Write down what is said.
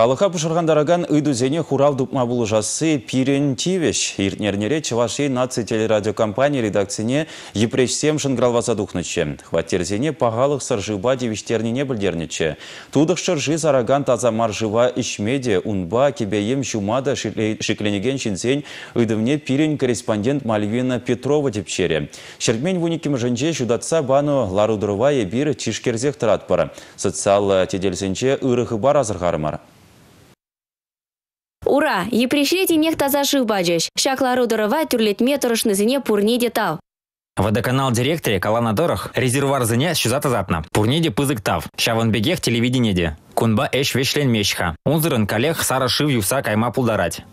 Халыха пұшырғандараган үйдізене хурал дупма бұл жасы Пирен Тивеш. Иртнернере Чевашей наци телерадиокомпания редакцине епрешсем шынгралваса духныче. Хваттерзене пағалық сыржыба девиштернене білдерніче. Тудық араган зараган тазамар жыва ішмеде, унба, кебейем, жумада шекленеген шинзен үйдімне Пирен корреспондент Мальвина Петрова депчере. Шергмен вуниким жынже жудатса бану ларудырва ебір чишкерзек тұратпыр. Социал э, тедельсенче ұрығы бар азырғарымар. ура! Епрещрети нехта зашив баджащ. Шакла родорова тюрлет метрошны зене пурни детал. Водоканал директоре Калана Дорох резервуар зене щезата затна. Пурниде пызык тав. Шаван бегех телевидениеде. Кунба эш вешлен мечха. Унзырын коллег сара шив юса кайма пулдарать.